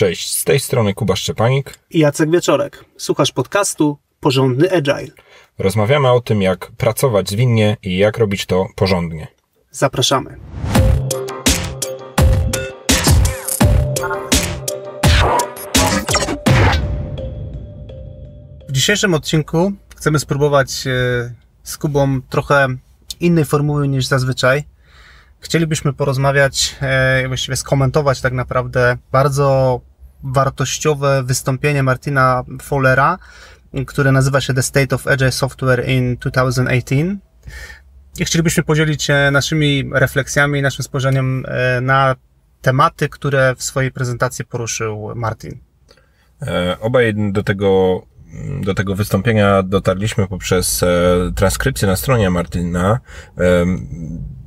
Cześć, z tej strony Kuba Szczepanik i Jacek Wieczorek. Słuchasz podcastu Porządny Agile. Rozmawiamy o tym, jak pracować zwinnie i jak robić to porządnie. Zapraszamy. W dzisiejszym odcinku chcemy spróbować e, z Kubą trochę innej formuły niż zazwyczaj. Chcielibyśmy porozmawiać, e, właściwie skomentować tak naprawdę bardzo wartościowe wystąpienie Martina Fowlera, które nazywa się The State of Agile Software in 2018. I chcielibyśmy podzielić się naszymi refleksjami, naszym spojrzeniem e, na tematy, które w swojej prezentacji poruszył Martin. E, obaj do tego, mm, do tego wystąpienia dotarliśmy poprzez e, transkrypcję na stronie Martina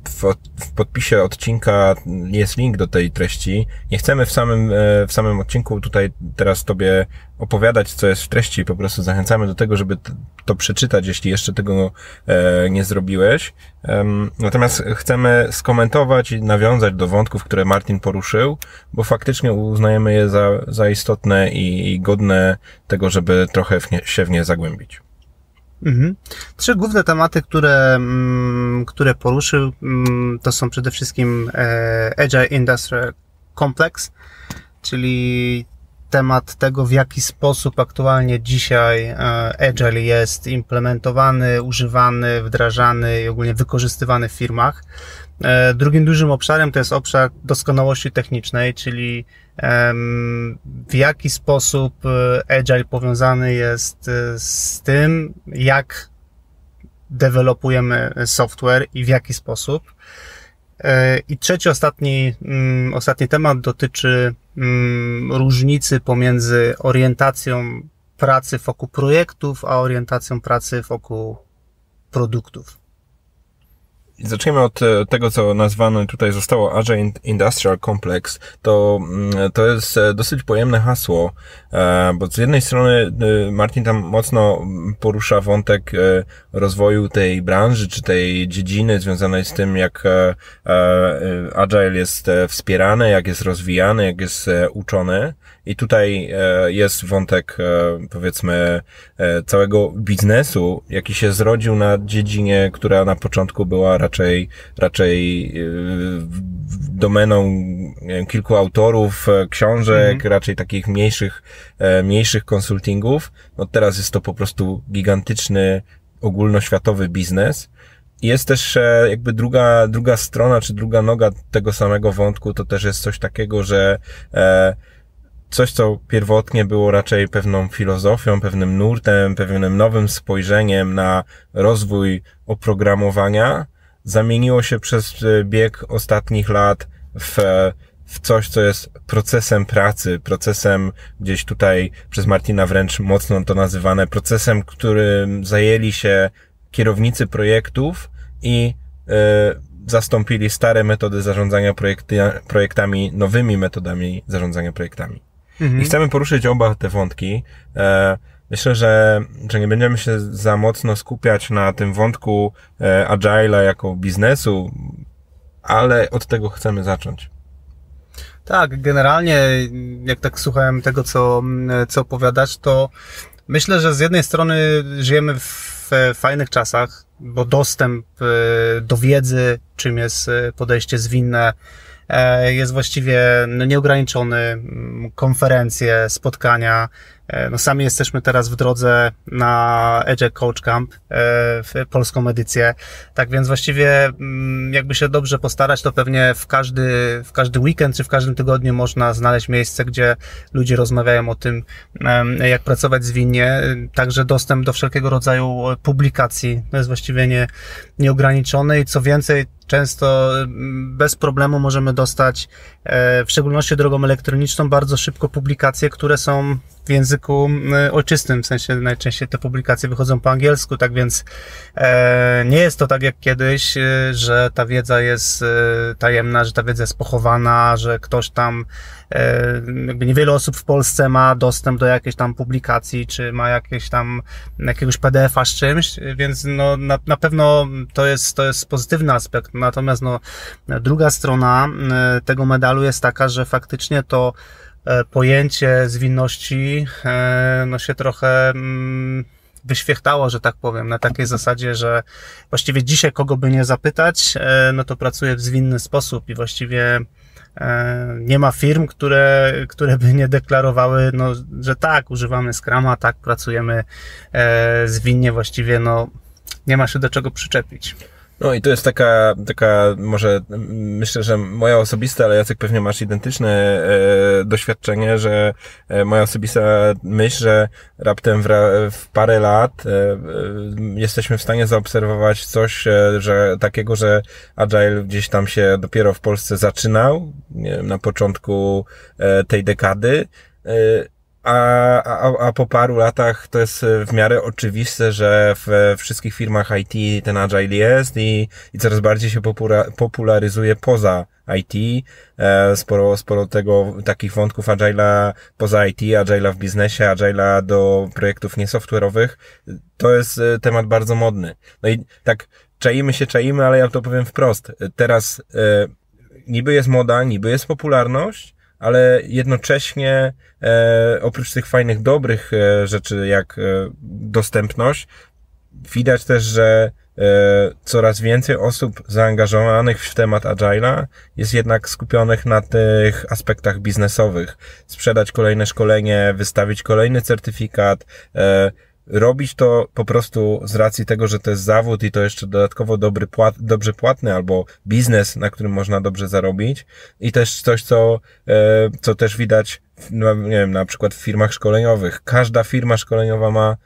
w, w podpisie odcinka jest link do tej treści. Nie chcemy w samym, e, w samym odcinku tutaj teraz Tobie opowiadać, co jest w treści. Po prostu zachęcamy do tego, żeby to przeczytać, jeśli jeszcze tego e, nie zrobiłeś. Natomiast chcemy skomentować i nawiązać do wątków, które Martin poruszył, bo faktycznie uznajemy je za, za istotne i, i godne tego, żeby trochę w nie, się w nie zagłębić. Mhm. Trzy główne tematy, które, mm, które poruszył, mm, to są przede wszystkim e, Agile Industrial Complex, czyli temat tego, w jaki sposób aktualnie dzisiaj e, Agile jest implementowany, używany, wdrażany i ogólnie wykorzystywany w firmach. E, drugim dużym obszarem to jest obszar doskonałości technicznej, czyli w jaki sposób e, Agile powiązany jest e, z tym, jak dewelopujemy software i w jaki sposób. E, I trzeci, ostatni, mm, ostatni temat dotyczy mm, różnicy pomiędzy orientacją pracy wokół projektów, a orientacją pracy wokół produktów. Zaczniemy od e, tego, co nazwane tutaj zostało Agile Industrial Complex. To, mm, to jest e, dosyć pojemne hasło, e, bo z jednej strony Martin tam mocno mm, porusza wątek rozwoju tej branży, czy tej dziedziny związanej z tym, jak Agile jest wspierane, jak jest rozwijane, jak jest uczone. I tutaj e, jest wątek, e, powiedzmy, e, całego biznesu, jaki się zrodził na dziedzinie, która na początku była raczej, raczej domeną kilku autorów, książek, mhm. raczej takich mniejszych, mniejszych konsultingów. No teraz jest to po prostu gigantyczny, ogólnoświatowy biznes jest też jakby druga, druga strona, czy druga noga tego samego wątku, to też jest coś takiego, że e, coś, co pierwotnie było raczej pewną filozofią, pewnym nurtem, pewnym nowym spojrzeniem na rozwój oprogramowania, zamieniło się przez e, bieg ostatnich lat w, e, w coś, co jest procesem pracy, procesem gdzieś tutaj przez Martina wręcz mocno to nazywane, procesem, którym zajęli się kierownicy projektów i yy, zastąpili stare metody zarządzania projekty, projektami nowymi metodami zarządzania projektami. Mhm. I chcemy poruszyć oba te wątki. E, myślę, że, że nie będziemy się za mocno skupiać na tym wątku e, Agile'a jako biznesu, ale od tego chcemy zacząć. Tak, generalnie, jak tak słuchałem tego, co, co opowiadasz, to myślę, że z jednej strony żyjemy w fajnych czasach, bo dostęp e, do wiedzy, czym jest podejście zwinne, E, jest właściwie no, nieograniczony, mm, konferencje, spotkania, E, no sami jesteśmy teraz w drodze na Edge Coach Camp, e, w polską edycję. Tak więc właściwie, mm, jakby się dobrze postarać, to pewnie w każdy, w każdy weekend czy w każdym tygodniu można znaleźć miejsce, gdzie ludzie rozmawiają o tym, jak pracować zwinnie. Także dostęp do wszelkiego rodzaju e, publikacji to jest właściwie nie, nieograniczony i co więcej, często mm, bez problemu możemy dostać, w szczególności drogą elektroniczną, bardzo szybko publikacje, które są w języku y, ojczystym, w sensie najczęściej te publikacje wychodzą po angielsku, tak więc e, nie jest to tak jak kiedyś, y, że ta wiedza jest y, tajemna, że ta wiedza jest pochowana, że ktoś tam, e, jakby niewiele osób w Polsce ma dostęp do jakiejś tam publikacji, czy ma jakieś tam, jakiegoś PDF-a z czymś, więc no, na, na pewno to jest, to jest pozytywny aspekt. Natomiast no, druga strona tego medalu jest taka, że faktycznie to E, pojęcie zwinności e, no się trochę mm, wyświechtało, że tak powiem, na takiej zasadzie, że właściwie dzisiaj kogo by nie zapytać, e, no to pracuje w zwinny sposób i właściwie nie ma firm, które, które by nie deklarowały, no, że tak, używamy Scrama, tak, pracujemy zwinnie, właściwie no, nie ma się do czego przyczepić. No i to jest taka, taka może mm, myślę, że moja osobista, ale Jacek pewnie masz identyczne e, doświadczenie, że e, moja osobista myśl, że raptem w, w parę lat e, e, jesteśmy w stanie zaobserwować coś e, że takiego, że Agile gdzieś tam się dopiero w Polsce zaczynał, nie wiem, na początku e, tej dekady a, a, a po paru latach to jest e, w miarę oczywiste, że w e, wszystkich firmach IT ten agile jest i, i coraz bardziej się popularyzuje poza IT. E, sporo, sporo tego, takich wątków agile'a poza IT, agile'a w biznesie, agile'a do projektów niesoftware'owych. To jest temat bardzo modny. No i tak czaimy się, czaimy, ale ja to powiem wprost. Teraz e, niby jest moda, niby jest popularność, ale jednocześnie e, oprócz tych fajnych, dobrych e, rzeczy jak e, dostępność, widać też, że e, coraz więcej osób zaangażowanych w temat Agile'a jest jednak skupionych na tych aspektach biznesowych. Sprzedać kolejne szkolenie, wystawić kolejny certyfikat, e, robić to po prostu z racji tego, że to jest zawód i to jeszcze dodatkowo dobry płat, dobrze płatny albo biznes, na którym można dobrze zarobić i też coś, co, e, co też widać, no, nie wiem, na przykład w firmach szkoleniowych. Każda firma szkoleniowa ma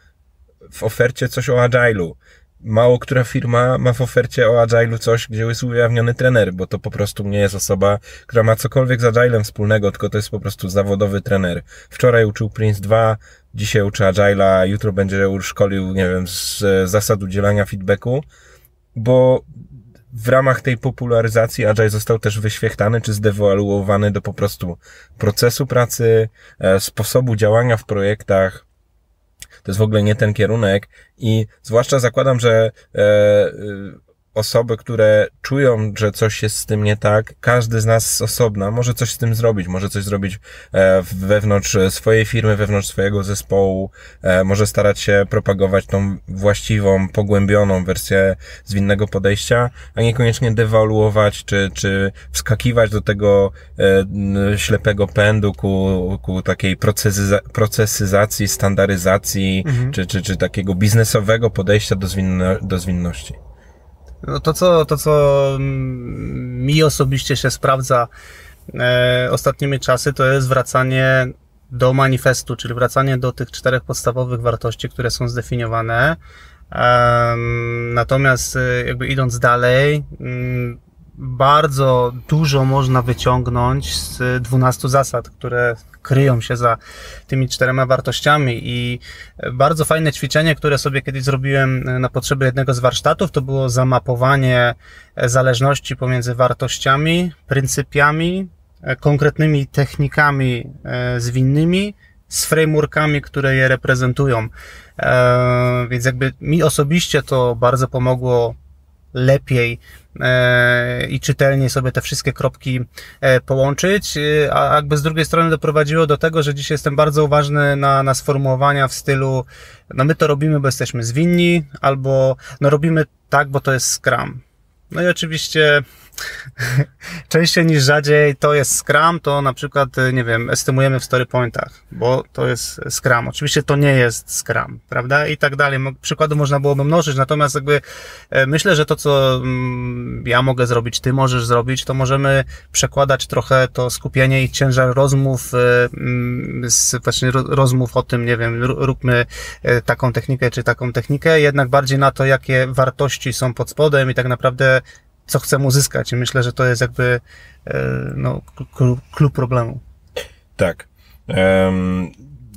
w ofercie coś o agile'u. Mało która firma ma w ofercie o agile'u coś, gdzie jest ujawniony trener, bo to po prostu nie jest osoba, która ma cokolwiek z agile'em wspólnego, tylko to jest po prostu zawodowy trener. Wczoraj uczył Prince 2, dzisiaj uczy Agile'a, jutro będzie szkolił, nie wiem, z zasad udzielania feedbacku, bo w ramach tej popularyzacji Agile został też wyświechtany czy zdewaluowany do po prostu procesu pracy, e, sposobu działania w projektach. To jest w ogóle nie ten kierunek i zwłaszcza zakładam, że e, e, osoby, które czują, że coś jest z tym nie tak, każdy z nas z osobna może coś z tym zrobić, może coś zrobić e, wewnątrz swojej firmy, wewnątrz swojego zespołu, e, może starać się propagować tą właściwą, pogłębioną wersję zwinnego podejścia, a niekoniecznie dewaluować czy, czy wskakiwać do tego e, ślepego pędu ku, ku takiej procesyza procesyzacji, standaryzacji mhm. czy, czy, czy takiego biznesowego podejścia do, zwinno, do zwinności. No to co, to co mm, mi osobiście się sprawdza e, ostatnimi czasy, to jest wracanie do manifestu, czyli wracanie do tych czterech podstawowych wartości, które są zdefiniowane. E, natomiast jakby idąc dalej, mm, bardzo dużo można wyciągnąć z 12 zasad, które kryją się za tymi czterema wartościami. I e, bardzo fajne ćwiczenie, które sobie kiedyś zrobiłem e, na potrzeby jednego z warsztatów, to było zamapowanie e, zależności pomiędzy wartościami, pryncypiami, konkretnymi technikami zwinnymi z frameworkami, które je reprezentują. Więc jakby mi osobiście to bardzo pomogło lepiej e, i czytelniej sobie te wszystkie kropki e, połączyć, e, a jakby z drugiej strony doprowadziło do tego, że dzisiaj jestem bardzo uważny na, na sformułowania w stylu no my to robimy, bo jesteśmy zwinni, albo no robimy tak, bo to jest Scrum. No i oczywiście częściej niż rzadziej to jest Scrum, to na przykład, y, nie wiem, estymujemy w story pointach, bo to jest Scrum. Oczywiście to nie jest Scrum, prawda? I tak dalej. Przykładu można byłoby mnożyć, natomiast jakby e, myślę, że to, co mm, ja mogę zrobić, ty możesz zrobić, to możemy przekładać trochę to skupienie i ciężar rozmów, e, mm, właśnie rozmów o tym, nie wiem, róbmy e, taką technikę czy taką technikę, jednak bardziej na to, jakie wartości są pod spodem i tak naprawdę co chcemy uzyskać. I myślę, że to jest jakby e, no, klub problemu. Tak. Um,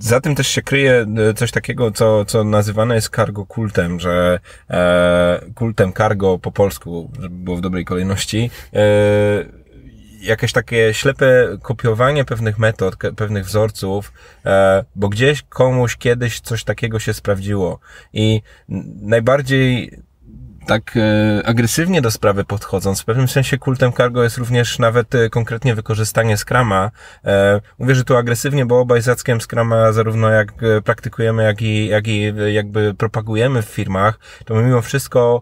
za tym też się kryje e, coś takiego, co, co nazywane jest cargo kultem, że e, kultem cargo po polsku, żeby było w dobrej kolejności. E, jakieś takie ślepe kopiowanie pewnych metod, pewnych wzorców, e, bo gdzieś komuś kiedyś coś takiego się sprawdziło. I najbardziej tak e, agresywnie do sprawy podchodząc, w pewnym sensie kultem cargo jest również nawet e, konkretnie wykorzystanie skrama. E, mówię, że tu agresywnie, bo obaj z Jackiem skrama zarówno jak praktykujemy, jak i, jak i jakby propagujemy w firmach, to my mimo wszystko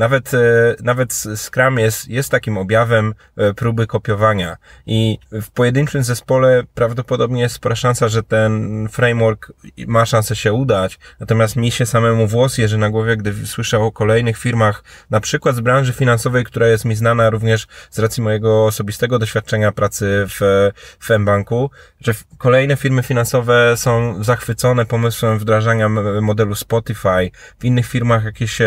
nawet, e, nawet Scrum jest, jest takim objawem e, próby kopiowania i w pojedynczym zespole prawdopodobnie jest spora szansa, że ten framework ma szansę się udać, natomiast mi się samemu włos jeży na głowie, gdy słyszę o kolejnych firmach, na przykład z branży finansowej, która jest mi znana również z racji mojego osobistego doświadczenia pracy w, w M-Banku, że kolejne firmy finansowe są zachwycone pomysłem wdrażania modelu Spotify, w innych firmach jakieś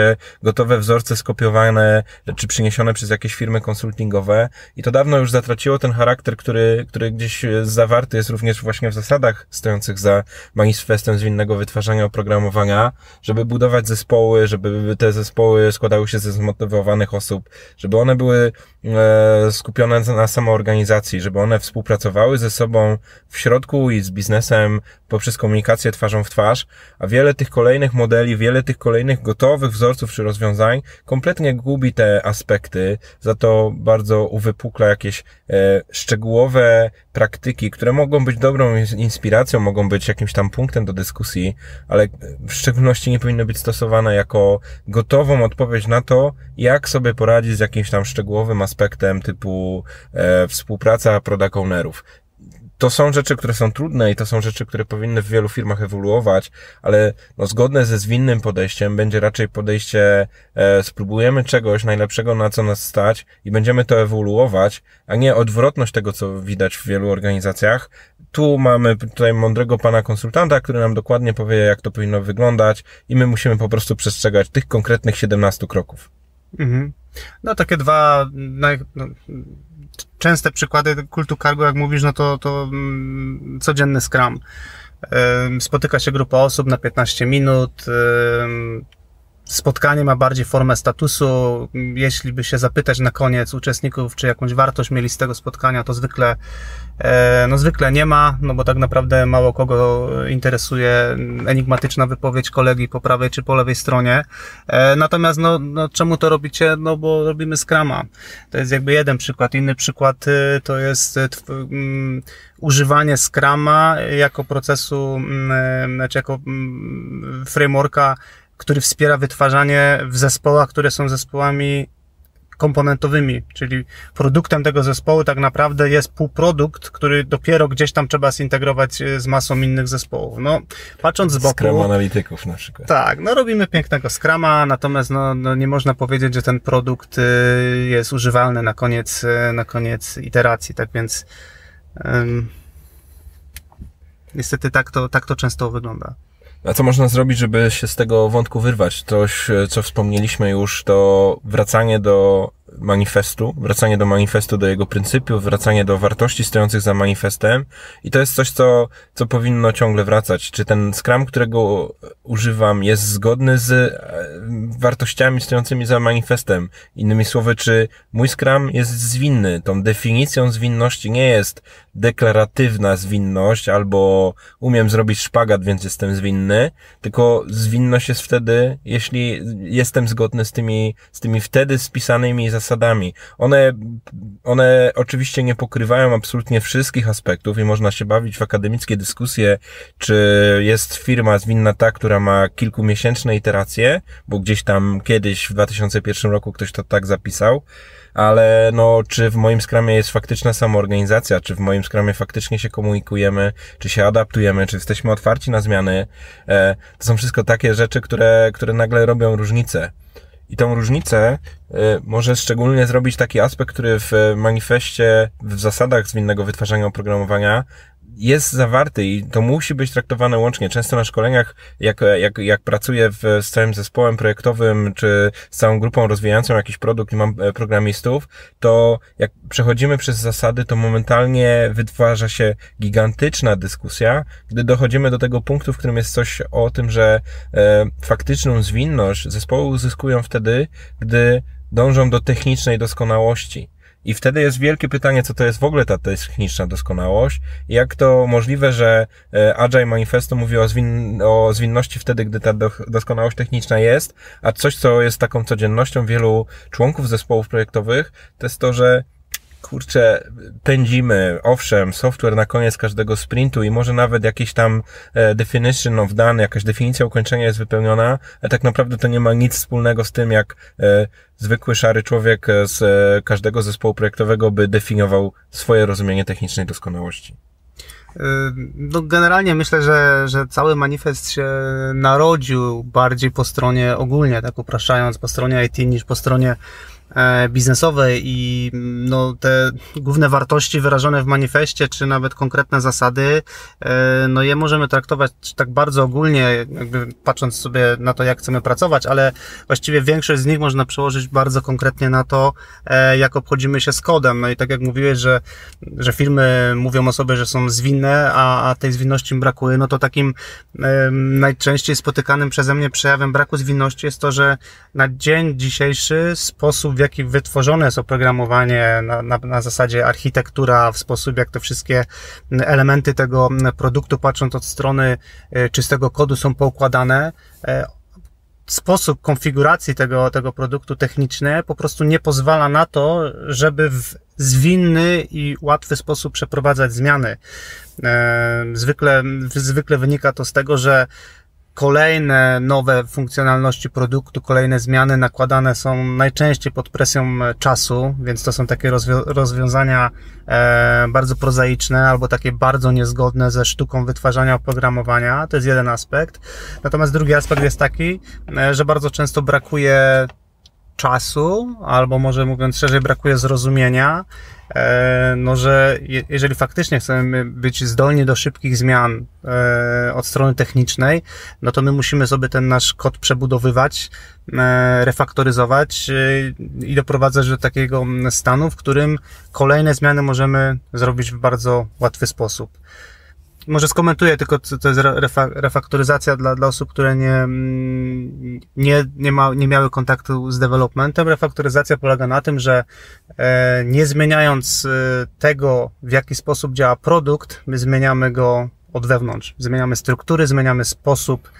gotowe wzorce skopiowane czy przyniesione przez jakieś firmy konsultingowe i to dawno już zatraciło ten charakter, który, który gdzieś e, zawarty jest również właśnie w zasadach stojących za manifestem zwinnego wytwarzania oprogramowania, żeby budować zespoły, żeby te zespoły składały się ze zmotywowanych osób, żeby one były e, skupione na samoorganizacji, żeby one współpracowały ze sobą w środku i z biznesem poprzez komunikację twarzą w twarz, a wiele tych kolejnych modeli, wiele tych kolejnych gotowych wzorców czy rozwiązań kompletnie gubi te aspekty, za to bardzo uwypukla jakieś e, szczegółowe praktyki, które mogą być dobrą inspiracją, mogą być jakimś tam punktem do dyskusji, ale w szczególności nie powinny być stosowane jako gotową odpowiedź na to, jak sobie poradzić z jakimś tam szczegółowym aspektem typu e, współpraca product ownerów to są rzeczy, które są trudne i to są rzeczy, które powinny w wielu firmach ewoluować, ale no, zgodne ze zwinnym podejściem będzie raczej podejście e, spróbujemy czegoś najlepszego, na co nas stać i będziemy to ewoluować, a nie odwrotność tego, co widać w wielu organizacjach. Tu mamy tutaj mądrego pana konsultanta, który nam dokładnie powie, jak to powinno wyglądać i my musimy po prostu przestrzegać tych konkretnych 17 kroków. Mhm. No takie dwa naj, no, częste przykłady kultu cargo, jak mówisz, no to, to mm, codzienny Scrum. Spotyka się grupa osób na 15 minut, spotkanie ma bardziej formę statusu. Jeśli by się zapytać na koniec uczestników, czy jakąś wartość mieli z tego spotkania, to zwykle, e, no zwykle nie ma, no bo tak naprawdę mało kogo interesuje enigmatyczna wypowiedź kolegi po prawej czy po lewej stronie. E, natomiast, no, no czemu to robicie? No bo robimy skrama. To jest jakby jeden przykład. Inny przykład e, to jest mm, używanie skrama jako procesu, mm, znaczy jako mm, frameworka który wspiera wytwarzanie w zespołach, które są zespołami komponentowymi, czyli produktem tego zespołu tak naprawdę jest półprodukt, który dopiero gdzieś tam trzeba zintegrować e, z masą innych zespołów. No, patrząc z boku... Scrum analityków na przykład. Tak, no robimy pięknego skrama, natomiast no, no nie można powiedzieć, że ten produkt e, jest używalny na koniec, e, na koniec iteracji, tak więc... Um, niestety tak to, tak to często wygląda. A co można zrobić, żeby się z tego wątku wyrwać? Coś, e, co wspomnieliśmy już, to wracanie do manifestu, wracanie do manifestu, do jego pryncypiów, wracanie do wartości stojących za manifestem i to jest coś, co, co powinno ciągle wracać. Czy ten Scrum, którego używam, jest zgodny z e, wartościami stojącymi za manifestem? Innymi słowy, czy mój Scrum jest zwinny? Tą definicją zwinności nie jest deklaratywna zwinność albo umiem zrobić szpagat, więc jestem zwinny, tylko zwinność jest wtedy, jeśli jestem zgodny z tymi, z tymi wtedy spisanymi zasadami zasadami. One, one oczywiście nie pokrywają absolutnie wszystkich aspektów i można się bawić w akademickie dyskusje, czy jest firma zwinna ta, która ma kilkumiesięczne iteracje, bo gdzieś tam kiedyś w 2001 roku ktoś to tak zapisał, ale no, czy w moim skramie jest faktyczna samoorganizacja, czy w moim skramie faktycznie się komunikujemy, czy się adaptujemy, czy jesteśmy otwarci na zmiany, e, to są wszystko takie rzeczy, które, które nagle robią różnicę. I tą różnicę Y, może szczególnie zrobić taki aspekt, który w manifestie, w zasadach zwinnego wytwarzania oprogramowania jest zawarty i to musi być traktowane łącznie. Często na szkoleniach, jak, jak, jak pracuję w, z całym zespołem projektowym, czy z całą grupą rozwijającą jakiś produkt i mam e, programistów, to jak przechodzimy przez zasady, to momentalnie wytwarza się gigantyczna dyskusja, gdy dochodzimy do tego punktu, w którym jest coś o tym, że e, faktyczną zwinność zespołu uzyskują wtedy, gdy dążą do technicznej doskonałości. I wtedy jest wielkie pytanie, co to jest w ogóle ta techniczna doskonałość i jak to możliwe, że e, Agile Manifesto mówi o, zwin o zwinności wtedy, gdy ta do doskonałość techniczna jest, a coś, co jest taką codziennością wielu członków zespołów projektowych, to jest to, że kurczę, pędzimy, owszem, software na koniec każdego sprintu i może nawet jakieś tam e, definition of done, jakaś definicja ukończenia jest wypełniona, ale tak naprawdę to nie ma nic wspólnego z tym, jak e, zwykły szary człowiek e, z każdego zespołu projektowego by definiował swoje rozumienie technicznej doskonałości. No generalnie myślę, że, że cały manifest się narodził bardziej po stronie ogólnie, tak upraszczając, po stronie IT niż po stronie E, biznesowe i mm, no, te główne wartości wyrażone w manifestie, czy nawet konkretne zasady, e, no je możemy traktować tak bardzo ogólnie, jakby patrząc sobie na to, jak chcemy pracować, ale właściwie większość z nich można przełożyć bardzo konkretnie na to, e, jak obchodzimy się z kodem. No i tak jak mówiłeś, że, że firmy mówią o sobie, że są zwinne, a, a tej zwinności brakuje, no to takim najczęściej spotykanym przeze mnie przejawem braku zwinności jest to, że na dzień dzisiejszy sposób, w jaki wytworzone jest oprogramowanie na, na, na zasadzie architektura, w sposób jak te wszystkie elementy tego produktu, patrząc od strony e, czystego kodu, są poukładane e, sposób konfiguracji tego, tego produktu techniczny po prostu nie pozwala na to, żeby w zwinny i łatwy sposób przeprowadzać zmiany. E, zwykle, zwykle wynika to z tego, że kolejne nowe funkcjonalności produktu, kolejne zmiany nakładane są najczęściej pod presją e, czasu, więc to są takie rozwiązania e, bardzo prozaiczne albo takie bardzo niezgodne ze sztuką wytwarzania oprogramowania. To jest jeden aspekt. Natomiast drugi aspekt jest taki, e, że bardzo często brakuje czasu, albo może mówiąc szerzej, brakuje zrozumienia, e, no, że jeżeli faktycznie chcemy być zdolni do szybkich zmian e, od strony technicznej, no to my musimy sobie ten nasz kod przebudowywać, e, refaktoryzować i doprowadzać do takiego stanu, w którym kolejne zmiany możemy zrobić w bardzo łatwy sposób może skomentuję tylko, co to jest refaktoryzacja dla, dla osób, które nie, mm, nie, nie, ma, nie miały kontaktu z developmentem. Refaktoryzacja polega na tym, że e, nie zmieniając e, tego, w jaki sposób działa produkt, my zmieniamy go od wewnątrz. Zmieniamy struktury, zmieniamy sposób,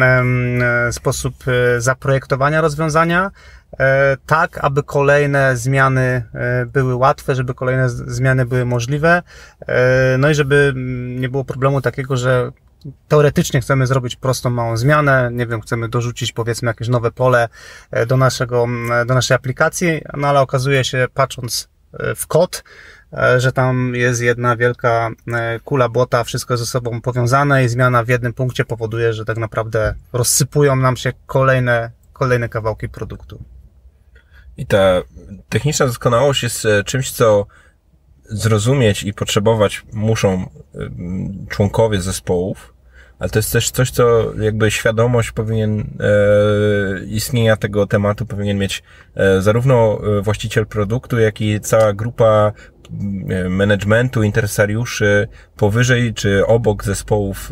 e, sposób zaprojektowania rozwiązania, E, tak, aby kolejne zmiany e, były łatwe, żeby kolejne zmiany były możliwe, e, no i żeby mm, nie było problemu takiego, że teoretycznie chcemy zrobić prostą małą zmianę, nie wiem, chcemy dorzucić powiedzmy jakieś nowe pole do, naszego, mm, do naszej aplikacji, no ale okazuje się, patrząc w kod, że tam jest jedna wielka kula błota, wszystko ze sobą powiązane i zmiana w jednym punkcie powoduje, że tak naprawdę rozsypują nam się kolejne, kolejne kawałki produktu. I ta techniczna doskonałość jest e, czymś, co zrozumieć i potrzebować muszą e, członkowie zespołów, ale to jest też coś, co jakby świadomość powinien e, istnienia tego tematu powinien mieć e, zarówno e, właściciel produktu, jak i cała grupa managementu, interesariuszy powyżej czy obok zespołów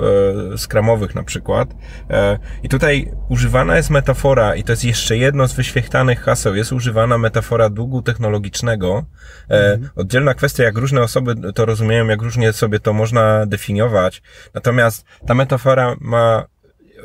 e, skramowych na przykład. E, I tutaj używana jest metafora, i to jest jeszcze jedno z wyświechtanych haseł, jest używana metafora długu technologicznego. E, mhm. Oddzielna kwestia, jak różne osoby to rozumieją, jak różnie sobie to można definiować. Natomiast ta metafora ma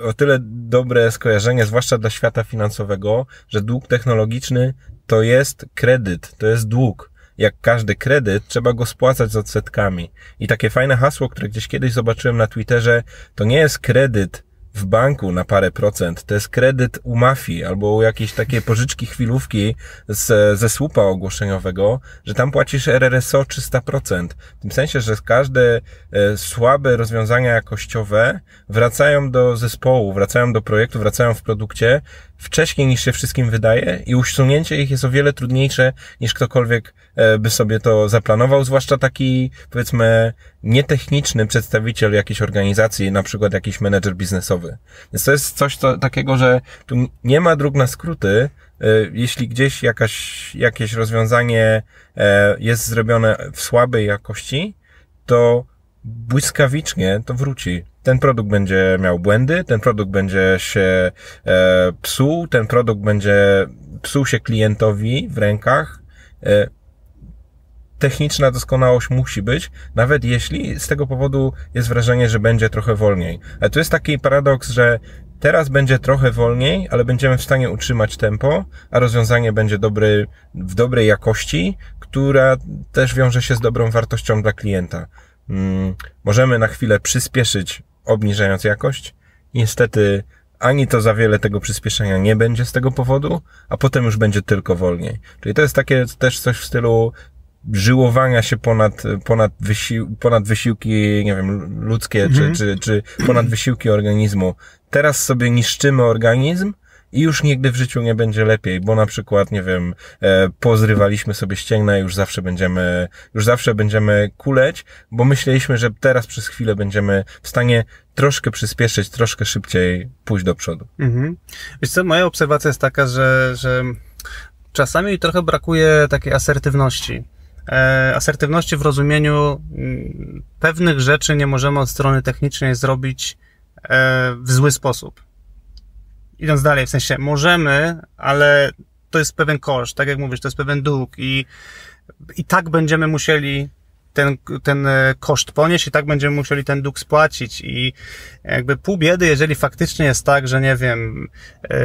o tyle dobre skojarzenie, zwłaszcza dla świata finansowego, że dług technologiczny to jest kredyt, to jest dług jak każdy kredyt, trzeba go spłacać z odsetkami. I takie fajne hasło, które gdzieś kiedyś zobaczyłem na Twitterze, to nie jest kredyt w banku na parę procent, to jest kredyt u mafii albo u jakieś takie pożyczki chwilówki z, ze słupa ogłoszeniowego, że tam płacisz RRSO 300%. W tym sensie, że każde e, słabe rozwiązania jakościowe wracają do zespołu, wracają do projektu, wracają w produkcie wcześniej niż się wszystkim wydaje i usunięcie ich jest o wiele trudniejsze niż ktokolwiek E, by sobie to zaplanował, zwłaszcza taki, powiedzmy, nietechniczny przedstawiciel jakiejś organizacji, na przykład jakiś menedżer biznesowy. Więc to jest coś to, takiego, że tu nie ma dróg na skróty, e, jeśli gdzieś jakaś, jakieś rozwiązanie e, jest zrobione w słabej jakości, to błyskawicznie to wróci. Ten produkt będzie miał błędy, ten produkt będzie się psuł, ten produkt będzie psuł się klientowi w rękach, techniczna doskonałość musi być, nawet jeśli z tego powodu jest wrażenie, że będzie trochę wolniej. Ale tu jest taki paradoks, że teraz będzie trochę wolniej, ale będziemy w stanie utrzymać tempo, a rozwiązanie będzie dobry, w dobrej jakości, która też wiąże się z dobrą wartością dla klienta. Hmm, możemy na chwilę przyspieszyć, obniżając jakość. Niestety ani to za wiele tego przyspieszenia nie będzie z tego powodu, a potem już będzie tylko wolniej. Czyli to jest takie też coś w stylu żyłowania się ponad, ponad, wysił, ponad wysiłki, nie wiem, ludzkie, mhm. czy, czy, czy ponad wysiłki organizmu. Teraz sobie niszczymy organizm, i już nigdy w życiu nie będzie lepiej, bo na przykład, nie wiem, e, pozrywaliśmy sobie ścięgna i już zawsze będziemy, już zawsze będziemy kuleć, bo myśleliśmy, że teraz przez chwilę będziemy w stanie troszkę przyspieszyć, troszkę szybciej pójść do przodu. Mhm. Wiesz co, moja obserwacja jest taka, że, że czasami trochę brakuje takiej asertywności. E, asertywności w rozumieniu mm, pewnych rzeczy nie możemy od strony technicznej zrobić e, w zły sposób. Idąc dalej, w sensie możemy, ale to jest pewien koszt, tak jak mówisz, to jest pewien dług i, i tak będziemy musieli ten, ten e, koszt ponieść i tak będziemy musieli ten dług spłacić i jakby pół biedy, jeżeli faktycznie jest tak, że nie wiem, e,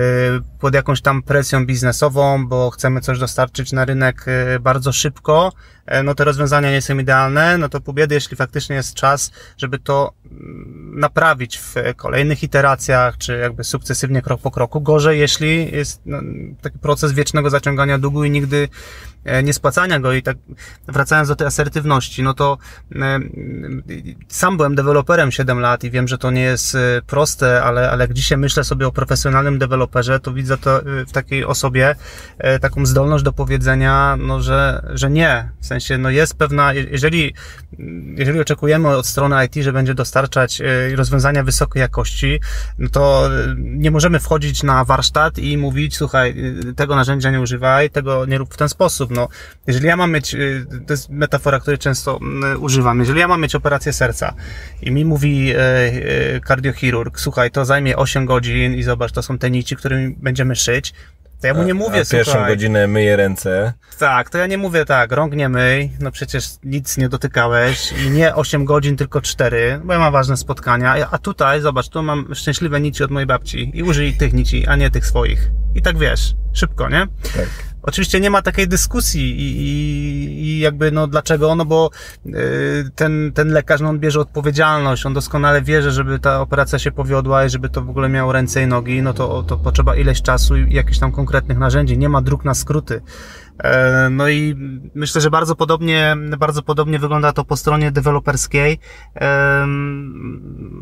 pod jakąś tam presją biznesową, bo chcemy coś dostarczyć na rynek e, bardzo szybko, no te rozwiązania nie są idealne, no to pół biedy, jeśli faktycznie jest czas, żeby to mm, naprawić w kolejnych iteracjach, czy jakby sukcesywnie krok po kroku. Gorzej, jeśli jest no, taki proces wiecznego zaciągania długu i nigdy E, niespłacania go i tak wracając do tej asertywności, no to e, sam byłem deweloperem 7 lat i wiem, że to nie jest e, proste, ale, ale jak dzisiaj myślę sobie o profesjonalnym deweloperze, to widzę to w takiej osobie taką zdolność do powiedzenia, no, że, że nie. W sensie, no jest pewna, jeżeli, jeżeli oczekujemy od strony IT, że będzie dostarczać rozwiązania wysokiej jakości, no to nie możemy wchodzić na warsztat i mówić, słuchaj, tego narzędzia nie używaj, tego nie rób w ten sposób. No no, jeżeli ja mam mieć, y, to jest metafora, której często mm, używam, jeżeli ja mam mieć operację serca i mi mówi y, y, kardiochirurg, słuchaj, to zajmie 8 godzin i zobacz, to są te nici, którymi będziemy szyć, to ja mu nie mówię, a, pierwszą godzinę myję ręce. Tak, to ja nie mówię tak, rąk nie myj, no przecież nic nie dotykałeś i nie 8 godzin, tylko 4, bo ja mam ważne spotkania, a tutaj, zobacz, tu mam szczęśliwe nici od mojej babci i użyj tych nici, a nie tych swoich. I tak wiesz, szybko, nie? Tak. Oczywiście nie ma takiej dyskusji i, i, i jakby no dlaczego, no bo y, ten, ten lekarz no on bierze odpowiedzialność, on doskonale wie, że żeby ta operacja się powiodła i żeby to w ogóle miało ręce i nogi, no to, to potrzeba ileś czasu i jakichś tam konkretnych narzędzi, nie ma dróg na skróty. E, no i myślę, że bardzo podobnie, bardzo podobnie wygląda to po stronie deweloperskiej. E,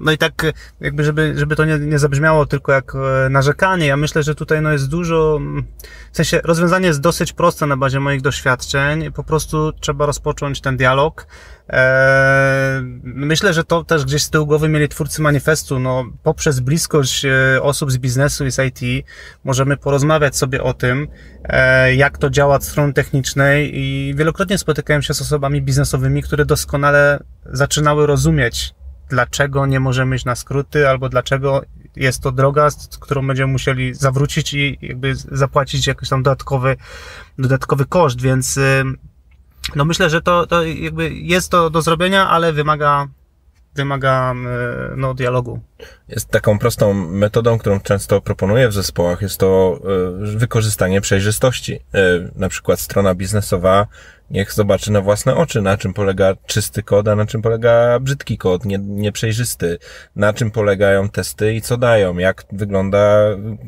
no i tak, jakby, żeby, żeby to nie, nie zabrzmiało tylko jak e, narzekanie, ja myślę, że tutaj no jest dużo, w sensie rozwiązanie jest dosyć proste na bazie moich doświadczeń. Po prostu trzeba rozpocząć ten dialog Eee, myślę, że to też gdzieś z tyłu głowy mieli twórcy manifestu. No, poprzez bliskość e, osób z biznesu i z IT możemy porozmawiać sobie o tym, e, jak to działa od strony technicznej i wielokrotnie spotykałem się z osobami biznesowymi, które doskonale zaczynały rozumieć, dlaczego nie możemy iść na skróty albo dlaczego jest to droga, z którą będziemy musieli zawrócić i jakby zapłacić jakiś tam dodatkowy, dodatkowy koszt, więc e, no myślę, że to, to jakby jest to do zrobienia, ale wymaga wymaga e, no, dialogu. Jest taką prostą metodą, którą często proponuję w zespołach, jest to e, wykorzystanie przejrzystości. E, na przykład strona biznesowa Niech zobaczy na własne oczy, na czym polega czysty kod, a na czym polega brzydki kod, nie, nieprzejrzysty, na czym polegają testy i co dają, jak wygląda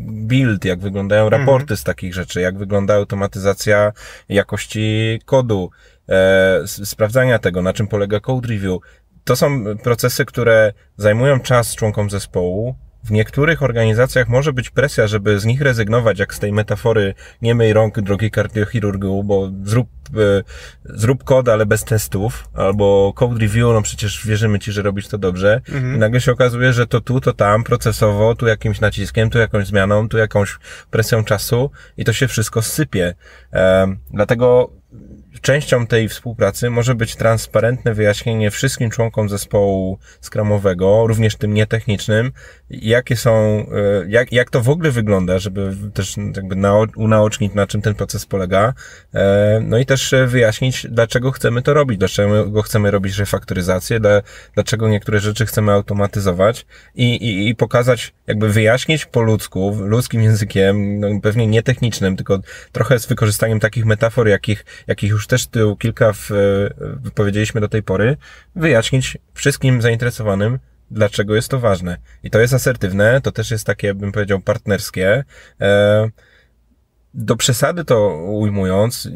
build, jak wyglądają mhm. raporty mhm. z takich rzeczy, jak wygląda automatyzacja jakości kodu, e, sprawdzania tego, na czym polega code review. To są procesy, które zajmują czas członkom zespołu, w niektórych organizacjach może być presja, żeby z nich rezygnować, jak z tej metafory nie myj rąk, drogi kardiochirurgu, bo zrób, e, zrób kod, ale bez testów, albo code review, no przecież wierzymy ci, że robisz to dobrze. Mhm. I nagle się okazuje, że to tu, to tam, procesowo, tu jakimś naciskiem, tu jakąś zmianą, tu jakąś presją czasu i to się wszystko sypie. E, dlatego Częścią tej współpracy może być transparentne wyjaśnienie wszystkim członkom zespołu skramowego, również tym nietechnicznym, jakie są, e, jak, jak to w ogóle wygląda, żeby też jakby nao, unaocznić, na czym ten proces polega, e, no i też e, wyjaśnić, dlaczego chcemy to robić, dlaczego chcemy robić refaktoryzację, dlaczego niektóre rzeczy chcemy automatyzować i, i, i pokazać, jakby wyjaśnić po ludzku, ludzkim językiem, no pewnie nietechnicznym, tylko trochę z wykorzystaniem takich metafor, jakich, jakich już też też tył kilka w, wypowiedzieliśmy do tej pory, wyjaśnić wszystkim zainteresowanym, dlaczego jest to ważne. I to jest asertywne, to też jest takie, bym powiedział, partnerskie. E, do przesady to ujmując,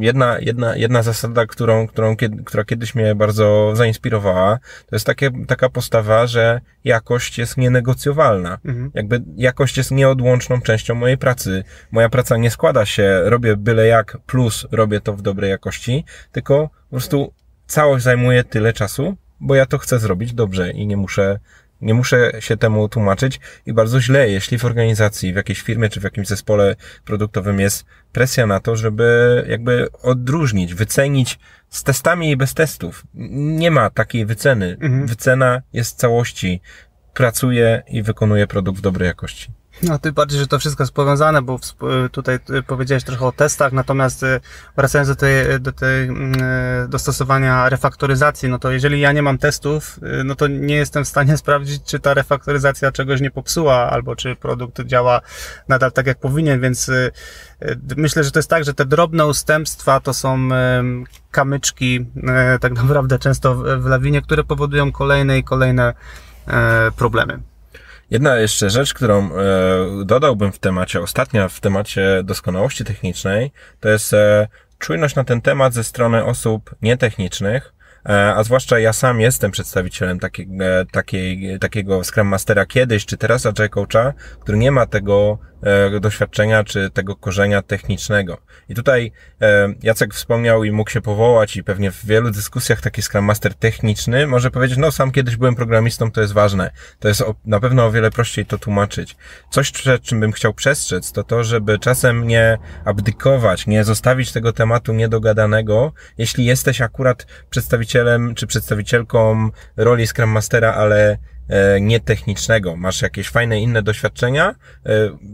jedna, jedna, jedna zasada, którą, którą, która kiedyś mnie bardzo zainspirowała, to jest takie, taka postawa, że jakość jest nienegocjowalna. Mhm. Jakby jakość jest nieodłączną częścią mojej pracy. Moja praca nie składa się, robię byle jak, plus robię to w dobrej jakości, tylko po prostu całość zajmuje tyle czasu, bo ja to chcę zrobić dobrze i nie muszę nie muszę się temu tłumaczyć i bardzo źle, jeśli w organizacji, w jakiejś firmie czy w jakimś zespole produktowym jest presja na to, żeby jakby odróżnić, wycenić z testami i bez testów. Nie ma takiej wyceny. Mhm. Wycena jest całości. Pracuje i wykonuje produkt w dobrej jakości. No, tym bardziej, że to wszystko jest powiązane, bo e, tutaj e, powiedziałeś trochę o testach, natomiast e, wracając do, tej, do, tej, mm, do stosowania refaktoryzacji, no to jeżeli ja nie mam testów, no to nie jestem w stanie sprawdzić, czy ta refaktoryzacja czegoś nie popsuła, albo czy produkt działa nadal tak, jak powinien, więc myślę, że to jest tak, że te drobne ustępstwa to są kamyczki, tak naprawdę często w lawinie, które powodują kolejne i kolejne problemy. Jedna jeszcze rzecz, którą e, dodałbym w temacie, ostatnia w temacie doskonałości technicznej, to jest e, czujność na ten temat ze strony osób nietechnicznych, e, a zwłaszcza ja sam jestem przedstawicielem takiej, takiej, takiego Scrum Mastera kiedyś, czy teraz Agile Coacha, który nie ma tego E, doświadczenia czy tego korzenia technicznego. I tutaj e, Jacek wspomniał i mógł się powołać i pewnie w wielu dyskusjach taki Scrum Master techniczny może powiedzieć, no sam kiedyś byłem programistą, to jest ważne. To jest na pewno o wiele prościej to tłumaczyć. Coś, przed czym bym chciał przestrzec, to to, żeby czasem nie abdykować, nie zostawić tego tematu niedogadanego, jeśli jesteś akurat przedstawicielem czy przedstawicielką roli Scrum Mastera, ale E, nietechnicznego. Masz jakieś fajne inne doświadczenia, e,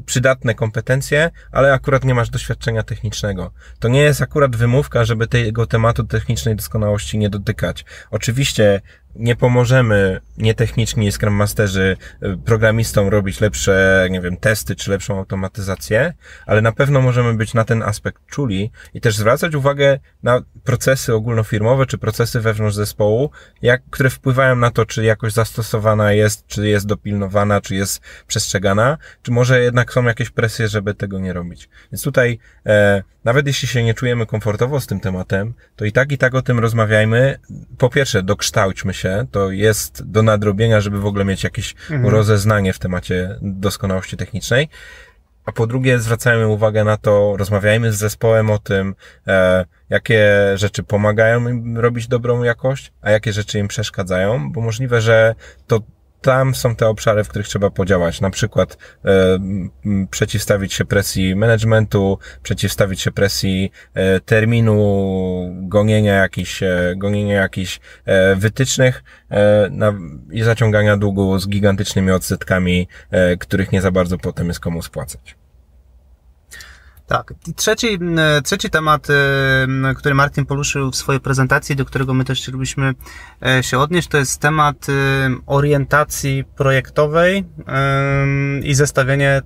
przydatne kompetencje, ale akurat nie masz doświadczenia technicznego. To nie jest akurat wymówka, żeby tego tematu technicznej doskonałości nie dotykać. Oczywiście nie pomożemy nietechniczni Scrum Masterzy e, programistom robić lepsze, nie wiem, testy czy lepszą automatyzację, ale na pewno możemy być na ten aspekt czuli i też zwracać uwagę na procesy ogólnofirmowe czy procesy wewnątrz zespołu, jak, które wpływają na to, czy jakoś zastosowana ona jest, czy jest dopilnowana, czy jest przestrzegana, czy może jednak są jakieś presje, żeby tego nie robić. Więc tutaj, e, nawet jeśli się nie czujemy komfortowo z tym tematem, to i tak, i tak o tym rozmawiajmy. Po pierwsze, dokształćmy się, to jest do nadrobienia, żeby w ogóle mieć jakieś mhm. rozeznanie w temacie doskonałości technicznej a po drugie zwracajmy uwagę na to, rozmawiajmy z zespołem o tym, e, jakie rzeczy pomagają im robić dobrą jakość, a jakie rzeczy im przeszkadzają, bo możliwe, że to tam są te obszary, w których trzeba podziałać. Na przykład e, przeciwstawić się presji managementu, przeciwstawić się presji e, terminu gonienia jakichś, e, gonienia jakichś e, wytycznych e, na, i zaciągania długu z gigantycznymi odsetkami, e, których nie za bardzo potem jest komu spłacać. Tak. I trzeci, mm, trzeci temat, mm, który Martin poruszył w swojej prezentacji, do którego my też chcielibyśmy e, się odnieść, to jest temat y, orientacji projektowej i zestawienie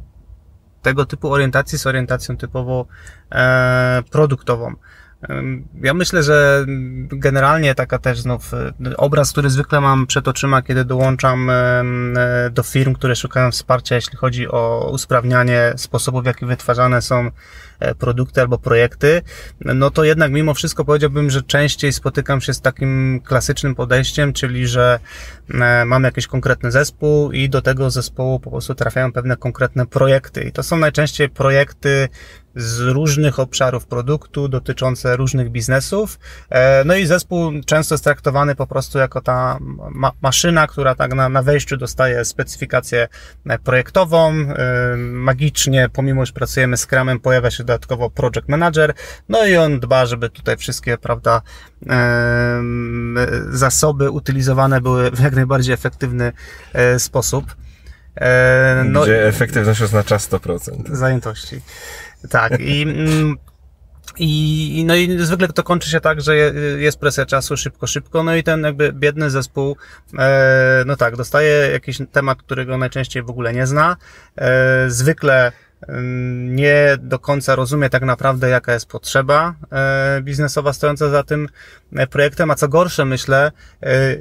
tego typu orientacji z orientacją typowo e, produktową. Ja myślę, że generalnie taka też znów e, obraz, który zwykle mam przed oczyma, kiedy dołączam e, do firm, które szukają wsparcia, jeśli chodzi o usprawnianie sposobów, w jaki wytwarzane są e, produkty albo projekty, no to jednak mimo wszystko powiedziałbym, że częściej spotykam się z takim klasycznym podejściem, czyli że mam jakiś konkretny zespół i do tego zespołu po prostu trafiają pewne konkretne projekty. I to są najczęściej projekty z różnych obszarów produktu, dotyczące różnych biznesów. E, no i zespół często jest traktowany po prostu jako ta ma maszyna, która tak na, na wejściu dostaje specyfikację e, projektową. E, magicznie, pomimo że pracujemy z kramem, pojawia się dodatkowo project manager. No i on dba, żeby tutaj wszystkie, prawda, zasoby utylizowane były w jak najbardziej efektywny sposób. No, Gdzie efektywność oznacza 100%. Zajętości. Tak, mm, i, i no i zwykle to kończy się tak, że jest presja czasu szybko, szybko, no i ten jakby biedny zespół, e, no tak, dostaje jakiś temat, którego najczęściej w ogóle nie zna. E, zwykle mm, nie do końca rozumie tak naprawdę, jaka jest potrzeba e, biznesowa stojąca za tym projektem, a co gorsze, myślę,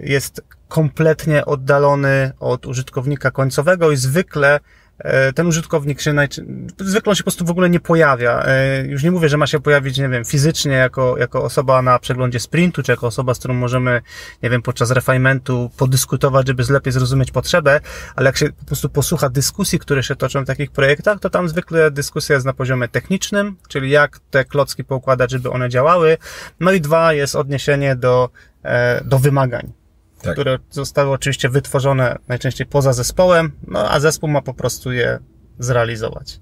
jest kompletnie oddalony od użytkownika końcowego i zwykle E, ten użytkownik się najczy... zwykle on się po prostu w ogóle nie pojawia. E, już nie mówię, że ma się pojawić, nie wiem, fizycznie jako, jako osoba na przeglądzie sprintu, czy jako osoba, z którą możemy, nie wiem, podczas refinementu podyskutować, żeby lepiej zrozumieć potrzebę, ale jak się po prostu posłucha dyskusji, które się toczą w takich projektach, to tam zwykle dyskusja jest na poziomie technicznym, czyli jak te klocki poukładać, żeby one działały. No i dwa jest odniesienie do, e, do wymagań tak. które zostały oczywiście wytworzone najczęściej poza zespołem, no a zespół ma po prostu je zrealizować.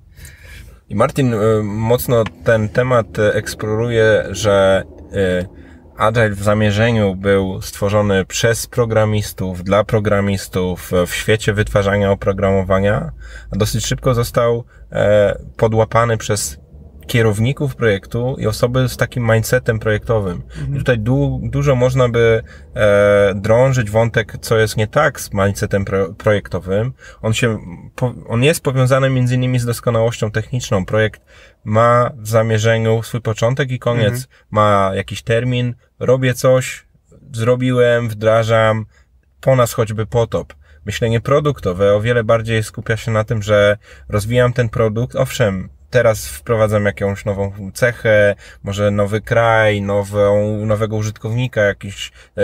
I Martin y, mocno ten temat y, eksploruje, że y, Agile w zamierzeniu był stworzony przez programistów, dla programistów, w świecie wytwarzania oprogramowania, a dosyć szybko został e, podłapany przez kierowników projektu i osoby z takim mindsetem projektowym. Mhm. I tutaj du, dużo można by e, drążyć wątek, co jest nie tak z mindsetem pro, projektowym. On się, po, on jest powiązany między innymi z doskonałością techniczną. Projekt ma w zamierzeniu swój początek i koniec, mhm. ma jakiś termin, robię coś, zrobiłem, wdrażam, po nas choćby potop myślenie produktowe o wiele bardziej skupia się na tym, że rozwijam ten produkt. Owszem, teraz wprowadzam jakąś nową cechę, może nowy kraj, nową, nowego użytkownika, jakieś e,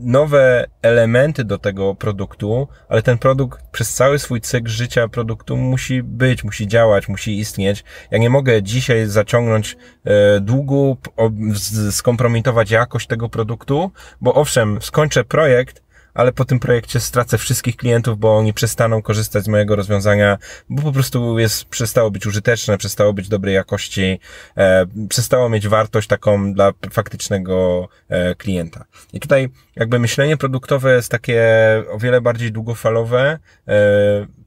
nowe elementy do tego produktu, ale ten produkt przez cały swój cykl życia produktu musi być, musi działać, musi istnieć. Ja nie mogę dzisiaj zaciągnąć e, długu, skompromitować jakość tego produktu, bo owszem, skończę projekt, ale po tym projekcie stracę wszystkich klientów, bo oni przestaną korzystać z mojego rozwiązania, bo po prostu jest, przestało być użyteczne, przestało być dobrej jakości, e, przestało mieć wartość taką dla faktycznego e, klienta. I tutaj jakby myślenie produktowe jest takie o wiele bardziej długofalowe, e,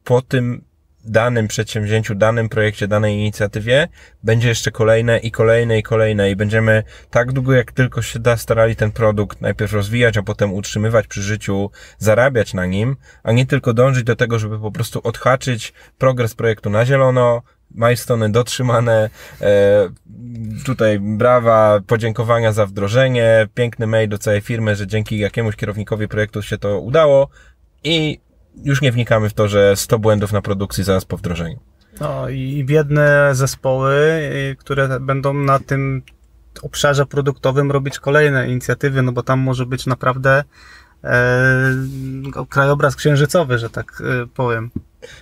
po tym danym przedsięwzięciu, danym projekcie, danej inicjatywie będzie jeszcze kolejne i kolejne i kolejne i będziemy tak długo jak tylko się da starali ten produkt najpierw rozwijać, a potem utrzymywać przy życiu, zarabiać na nim, a nie tylko dążyć do tego, żeby po prostu odhaczyć progres projektu na zielono, milestone dotrzymane, e, tutaj brawa, podziękowania za wdrożenie, piękny mail do całej firmy, że dzięki jakiemuś kierownikowi projektu się to udało i już nie wnikamy w to, że 100 błędów na produkcji zaraz po wdrożeniu. No i biedne zespoły, które będą na tym obszarze produktowym robić kolejne inicjatywy, no bo tam może być naprawdę e, no, krajobraz księżycowy, że tak e, powiem.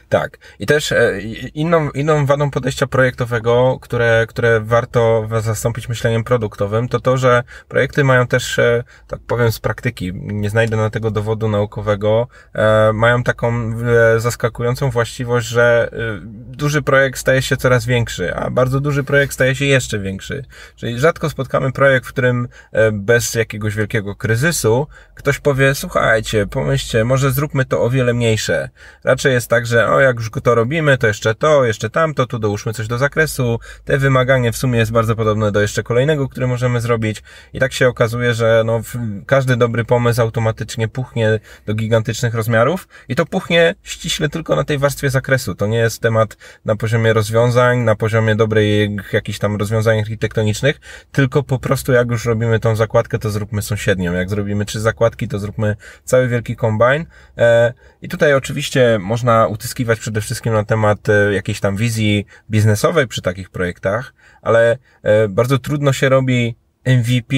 Tak. I też e, inną, inną wadą podejścia projektowego, które, które warto zastąpić myśleniem produktowym, to to, że projekty mają też, e, tak powiem z praktyki, nie znajdę na tego dowodu naukowego, e, mają taką zaskakującą właściwość, że duży projekt staje się coraz większy, a bardzo duży projekt staje się jeszcze większy. Czyli rzadko spotkamy projekt, w którym bez jakiegoś wielkiego kryzysu ktoś powie, słuchajcie, pomyślcie, może zróbmy to o wiele mniejsze. Raczej jest tak, że że o, jak już to robimy, to jeszcze to, jeszcze tamto, tu dołóżmy coś do zakresu. Te wymaganie w sumie jest bardzo podobne do jeszcze kolejnego, który możemy zrobić. I tak się okazuje, że no, każdy dobry pomysł automatycznie puchnie do gigantycznych rozmiarów i to puchnie ściśle tylko na tej warstwie zakresu. To nie jest temat na poziomie rozwiązań, na poziomie dobrych jakichś tam rozwiązań architektonicznych, tylko po prostu jak już robimy tą zakładkę, to zróbmy sąsiednią. Jak zrobimy trzy zakładki, to zróbmy cały wielki kombajn. E, I tutaj oczywiście można potyskiwać przede wszystkim na temat e, jakiejś tam wizji biznesowej przy takich projektach, ale e, bardzo trudno się robi MVP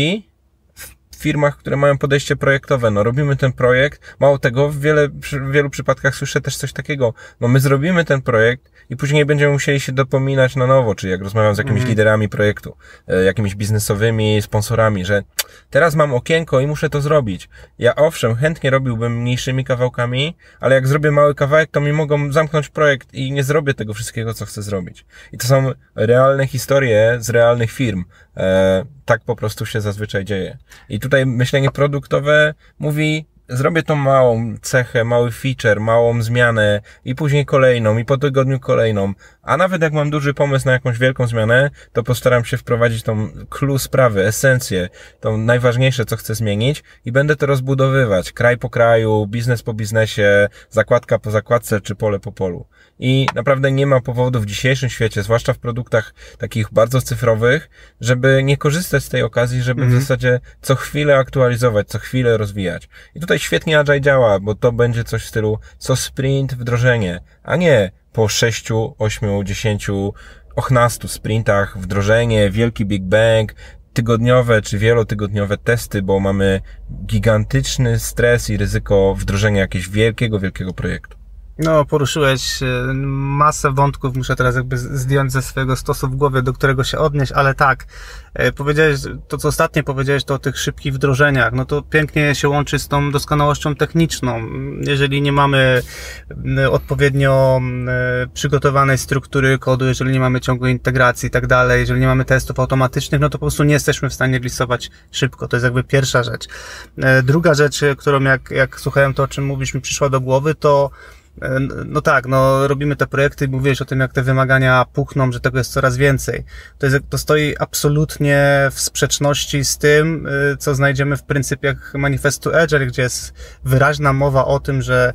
firmach, które mają podejście projektowe. No robimy ten projekt, mało tego, w, wiele, w wielu przypadkach słyszę też coś takiego, no my zrobimy ten projekt i później będziemy musieli się dopominać na nowo, czy jak rozmawiam z jakimiś mm. liderami projektu, e, jakimiś biznesowymi sponsorami, że teraz mam okienko i muszę to zrobić. Ja owszem, chętnie robiłbym mniejszymi kawałkami, ale jak zrobię mały kawałek, to mi mogą zamknąć projekt i nie zrobię tego wszystkiego, co chcę zrobić. I to są realne historie z realnych firm. E, tak po prostu się zazwyczaj dzieje. I tutaj myślenie produktowe mówi, zrobię tą małą cechę, mały feature, małą zmianę i później kolejną i po tygodniu kolejną. A nawet jak mam duży pomysł na jakąś wielką zmianę, to postaram się wprowadzić tą clue sprawy, esencję, tą najważniejsze, co chcę zmienić i będę to rozbudowywać kraj po kraju, biznes po biznesie, zakładka po zakładce czy pole po polu i naprawdę nie ma powodu w dzisiejszym świecie, zwłaszcza w produktach takich bardzo cyfrowych, żeby nie korzystać z tej okazji, żeby mhm. w zasadzie co chwilę aktualizować, co chwilę rozwijać. I tutaj świetnie Agile działa, bo to będzie coś w stylu co sprint wdrożenie, a nie po 6, 8, 10, 18 sprintach wdrożenie, wielki Big Bang, tygodniowe czy wielotygodniowe testy, bo mamy gigantyczny stres i ryzyko wdrożenia jakiegoś wielkiego, wielkiego projektu. No, poruszyłeś e, masę wątków, muszę teraz jakby zdjąć ze swojego stosu w głowie, do którego się odnieść, ale tak, e, powiedziałeś, to co ostatnio powiedziałeś, to o tych szybkich wdrożeniach, no to pięknie się łączy z tą doskonałością techniczną. Jeżeli nie mamy odpowiednio e, przygotowanej struktury kodu, jeżeli nie mamy ciągłej integracji i tak dalej, jeżeli nie mamy testów automatycznych, no to po prostu nie jesteśmy w stanie glisować szybko. To jest jakby pierwsza rzecz. Druga rzecz, którą jak, jak słuchałem to, o czym mówisz, mi przyszła do głowy, to E, no tak, no robimy te projekty, mówiłeś o tym, jak te wymagania puchną, że tego jest coraz więcej. To, jest, to stoi absolutnie w sprzeczności z tym, y, co znajdziemy w pryncypiach manifestu Agile, gdzie jest wyraźna mowa o tym, że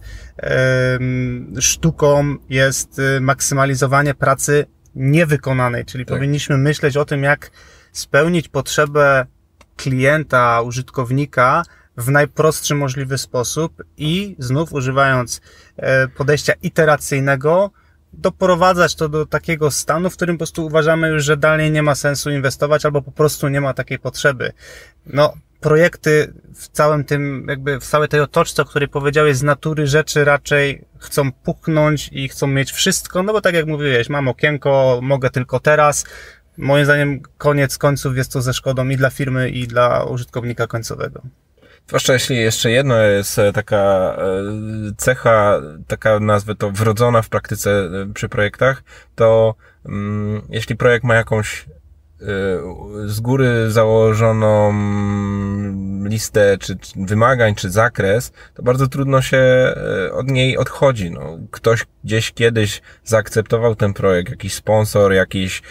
sztuką jest y, maksymalizowanie pracy niewykonanej, czyli tak. powinniśmy myśleć o tym, jak spełnić potrzebę klienta, użytkownika, w najprostszy możliwy sposób i znów używając e, podejścia iteracyjnego, doprowadzać to do takiego stanu, w którym po prostu uważamy już, że dalej nie ma sensu inwestować albo po prostu nie ma takiej potrzeby. No, projekty w całym tym, jakby w całej tej otoczce, o której powiedziałeś, z natury rzeczy raczej chcą puknąć i chcą mieć wszystko, no bo tak jak mówiłeś, mam okienko, mogę tylko teraz. Moim zdaniem koniec końców jest to ze szkodą i dla firmy, i dla użytkownika końcowego jeśli jeszcze jedna jest e, taka e, cecha, taka nazwę to wrodzona w praktyce e, przy projektach, to mm, jeśli projekt ma jakąś z góry założoną listę czy, czy, wymagań, czy zakres, to bardzo trudno się od niej odchodzi. No, ktoś gdzieś kiedyś zaakceptował ten projekt, jakiś sponsor, jakiś,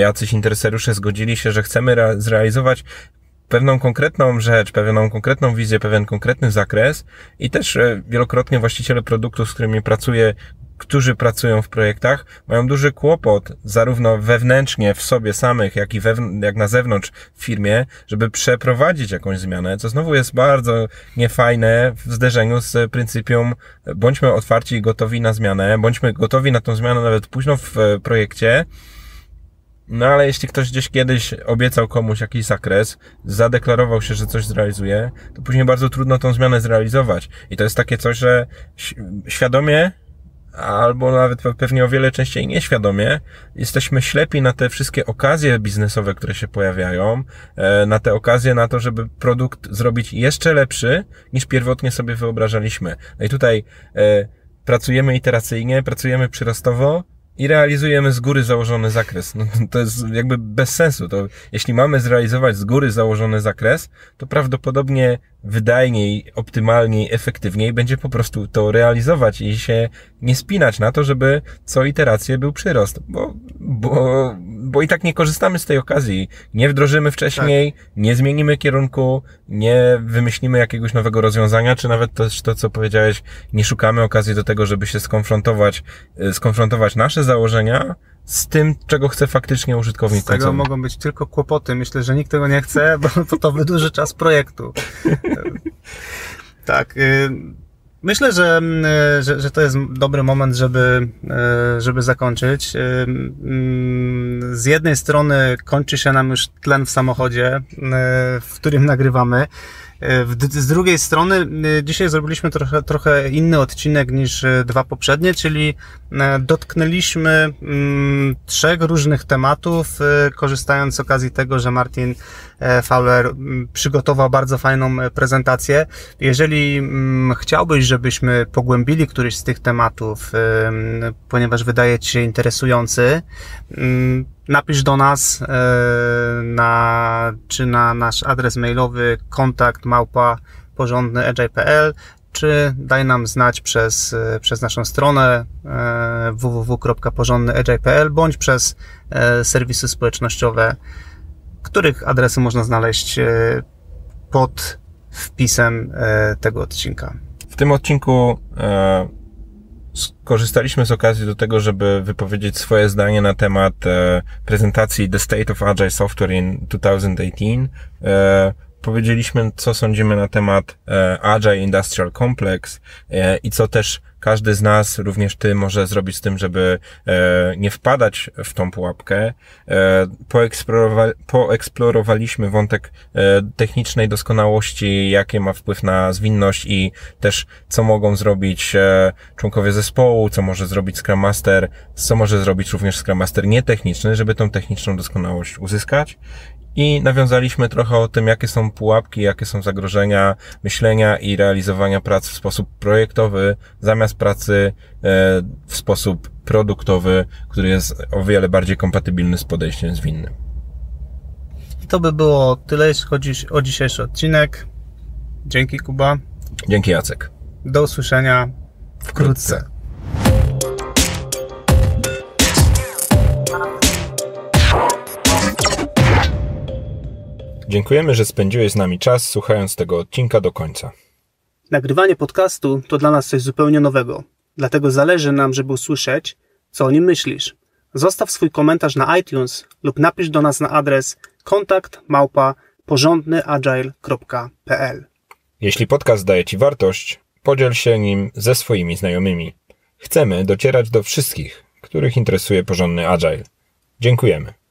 jacyś interesariusze zgodzili się, że chcemy zrealizować pewną konkretną rzecz, pewną konkretną wizję, pewien konkretny zakres i też e, wielokrotnie właściciele produktów, z którymi pracuję, którzy pracują w projektach, mają duży kłopot zarówno wewnętrznie w sobie samych, jak i jak na zewnątrz w firmie, żeby przeprowadzić jakąś zmianę, co znowu jest bardzo niefajne w zderzeniu z pryncypium bądźmy otwarci i gotowi na zmianę, bądźmy gotowi na tą zmianę nawet późno w e, projekcie, no ale jeśli ktoś gdzieś kiedyś obiecał komuś jakiś zakres, zadeklarował się, że coś zrealizuje, to później bardzo trudno tą zmianę zrealizować. I to jest takie coś, że świadomie albo nawet pewnie o wiele częściej nieświadomie, jesteśmy ślepi na te wszystkie okazje biznesowe, które się pojawiają, e, na te okazje na to, żeby produkt zrobić jeszcze lepszy niż pierwotnie sobie wyobrażaliśmy. No i tutaj e, pracujemy iteracyjnie, pracujemy przyrostowo, i realizujemy z góry założony zakres. No, to jest jakby bez sensu. To, jeśli mamy zrealizować z góry założony zakres, to prawdopodobnie wydajniej, optymalniej, efektywniej będzie po prostu to realizować i się nie spinać na to, żeby co iterację był przyrost, bo, bo, bo i tak nie korzystamy z tej okazji. Nie wdrożymy wcześniej, tak. nie zmienimy kierunku, nie wymyślimy jakiegoś nowego rozwiązania, czy nawet też to, co powiedziałeś, nie szukamy okazji do tego, żeby się skonfrontować, y, skonfrontować nasze założenia z tym, czego chce faktycznie użytkownik. Z tego mogą być tylko kłopoty. Myślę, że nikt tego nie chce, bo to, to wydłuży czas projektu. tak. Y, myślę, że, mm, y, że, że, to jest dobry moment, żeby, y, żeby zakończyć. Mm, z jednej strony kończy się nam już tlen w samochodzie, w którym nagrywamy. E, z drugiej strony, e, dzisiaj zrobiliśmy trochę, trochę inny odcinek niż e, dwa poprzednie, czyli dotknęliśmy mm, trzech różnych tematów, korzystając z okazji tego, że Martin E, Fowler mm, przygotował bardzo fajną e, prezentację. Jeżeli mm, chciałbyś, żebyśmy pogłębili któryś z tych tematów, e, ponieważ wydaje Ci się interesujący, mm, napisz do nas na, czy na nasz adres mailowy kontakt małpa porządny agile.pl czy daj nam znać przez, przez naszą stronę www.porządnyedge.pl bądź przez serwisy społecznościowe których adresy można znaleźć e, pod wpisem e, tego odcinka. W tym odcinku e, skorzystaliśmy z okazji do tego, żeby wypowiedzieć swoje zdanie na temat prezentacji The State of Agile Software in 2018. Powiedzieliśmy, co sądzimy na temat Agile Industrial Complex i co też każdy z nas, również ty, może zrobić z tym, żeby e, nie wpadać w tą pułapkę. E, poeksplorowa poeksplorowaliśmy wątek e, technicznej doskonałości, jakie ma wpływ na zwinność i też co mogą zrobić członkowie zespołu, co może zrobić Scrum Master, co może zrobić również Scrum Master nietechniczny, żeby tą techniczną doskonałość uzyskać i nawiązaliśmy trochę o tym, jakie są pułapki, jakie są zagrożenia myślenia i realizowania prac w sposób projektowy zamiast pracy e, w sposób produktowy, który jest o wiele bardziej kompatybilny z podejściem zwinnym. I to by było tyle, jeśli chodzi o dzisiejszy odcinek. Dzięki Kuba. Dzięki Jacek. Do usłyszenia wkrótce. Dziękujemy, że spędziłeś z nami czas słuchając tego odcinka do końca. Nagrywanie podcastu to dla nas coś zupełnie nowego, dlatego zależy nam, żeby usłyszeć, co o nim myślisz. Zostaw swój komentarz na iTunes lub napisz do nas na adres kontakt małpa porządnyagile.pl. Jeśli podcast daje Ci wartość, podziel się nim ze swoimi znajomymi. Chcemy docierać do wszystkich, których interesuje porządny agile. Dziękujemy.